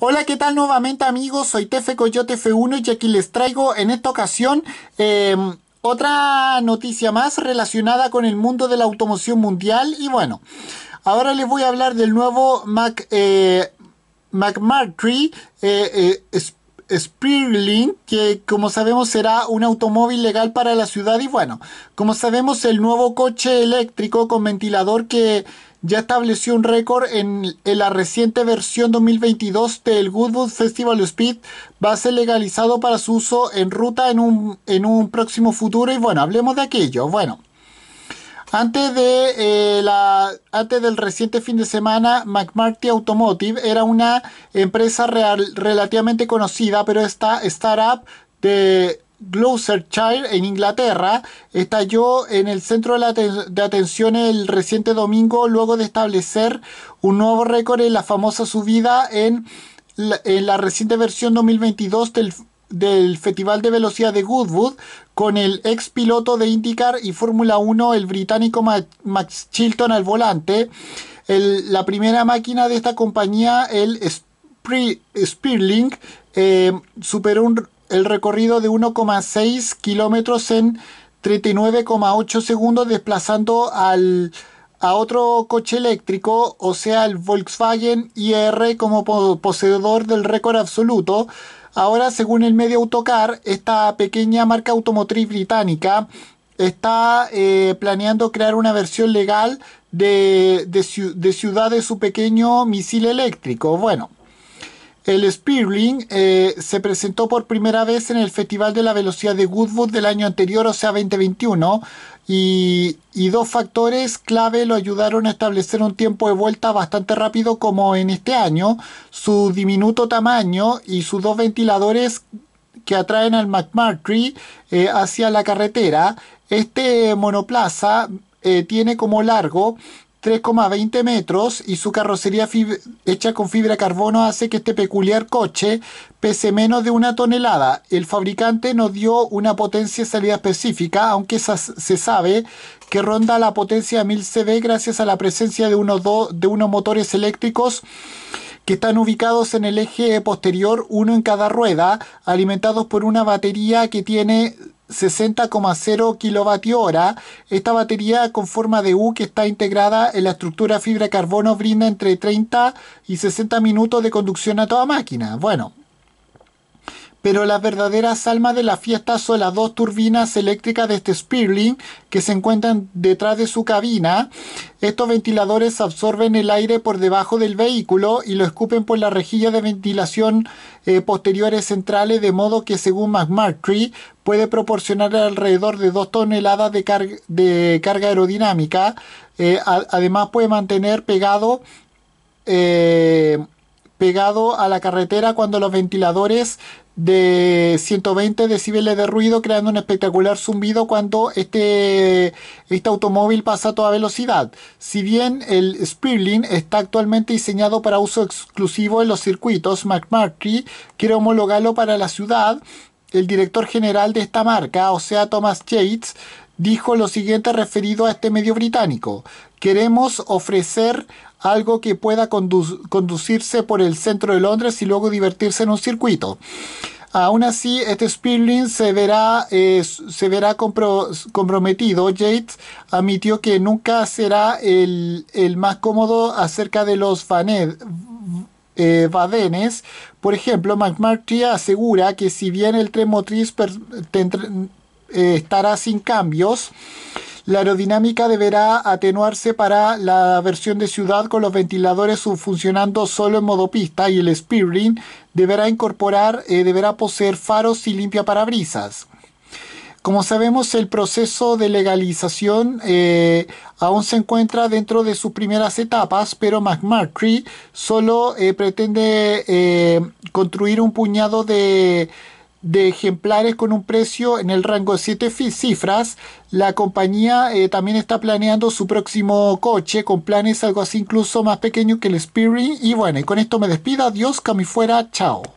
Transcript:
Hola, ¿qué tal nuevamente amigos? Soy Tefe Coyote F1 y aquí les traigo en esta ocasión em, otra noticia más relacionada con el mundo de la automoción mundial. Y bueno, ahora les voy a hablar del nuevo Mac, eh, McMurtry Spearlink, que como sabemos será un automóvil legal para la ciudad y bueno, como sabemos el nuevo coche eléctrico con ventilador que ya estableció un récord en, la reciente versión 2022 del Goodwood Festival Speed va a ser legalizado para su uso en ruta en un, en un próximo futuro y bueno, hablemos de aquello. Bueno. Eh, antes, del reciente fin de semana, McMarty Automotive era una empresa relativamente conocida, pero esta startup de Gloucestershire, en Inglaterra, estalló en el centro de, atención el reciente domingo luego de establecer un nuevo récord en la famosa subida en en la reciente versión 2022 del del Festival de Velocidad de Goodwood con el ex piloto de IndyCar y Fórmula 1, el británico Max Chilton al volante. la primera máquina de esta compañía, el Spearling eh, superó el recorrido de 1,6 kilómetros en 39,8 segundos, desplazando al a otro coche eléctrico, o sea, el Volkswagen IR como poseedor del récord absoluto. Ahora, según el medio Autocar, esta pequeña marca automotriz británica está eh, planeando crear una versión legal de ciudad de su pequeño misil eléctrico. Bueno, el Spearling eh, se presentó por primera vez en el Festival de la Velocidad de Goodwood del año anterior, o sea 2021, y, dos factores clave lo ayudaron a establecer un tiempo de vuelta bastante rápido como en este año, su diminuto tamaño y sus dos ventiladores que atraen al McMurtry eh, hacia la carretera. Este monoplaza eh, tiene como largo 3,20 metros y su carrocería hecha con fibra carbono hace que este peculiar coche pese menos de una tonelada. El fabricante nos dio una potencia de salida específica, aunque se sabe que ronda la potencia 1000 CV gracias a la presencia de de unos motores eléctricos que están ubicados en el eje posterior, uno en cada rueda, alimentados por una batería que tiene 60,0 kWh, Esta batería con forma de U que está integrada en la estructura fibra carbono brinda entre 30 y 60 minutos de conducción a toda máquina. Bueno, pero las verdaderas almas de la fiesta son las dos turbinas eléctricas de este Spearling que se encuentran detrás de su cabina. Estos ventiladores absorben el aire por debajo del vehículo y lo escupen por las rejillas de ventilación eh, posteriores centrales, de modo que según McMurtry puede proporcionar alrededor de 2 toneladas de, carga aerodinámica. Eh, además puede mantener pegado eh, pegado a la carretera cuando los ventiladores de 120 decibeles de ruido creando un espectacular zumbido cuando este, este automóvil pasa a toda velocidad. Si bien el Spearling está actualmente diseñado para uso exclusivo en los circuitos, McMurtry quiere homologarlo para la ciudad. El director general de esta marca, o sea Thomas Yates, dijo lo siguiente referido a este medio británico. Queremos ofrecer algo que pueda conducirse por el centro de Londres y luego divertirse en un circuito. Aún así, este Spearling se verá, eh, se verá comprometido. Yates admitió que nunca será el, más cómodo acerca de los badenes eh, Por ejemplo, McMarty asegura que si bien el tren motriz eh, estará sin cambios. La aerodinámica deberá atenuarse para la versión de ciudad con los ventiladores funcionando solo en modo pista y el Speedring deberá incorporar, eh, deberá poseer faros y limpia parabrisas. Como sabemos, el proceso de legalización eh, aún se encuentra dentro de sus primeras etapas, pero McMurtry solo pretende construir un puñado de de ejemplares con un precio en el rango de 7 cifras. La compañía eh, también está planeando su próximo coche con planes algo así incluso más pequeño que el Spirit. Y bueno, y con esto me despido. Adiós, cami fuera. Chao.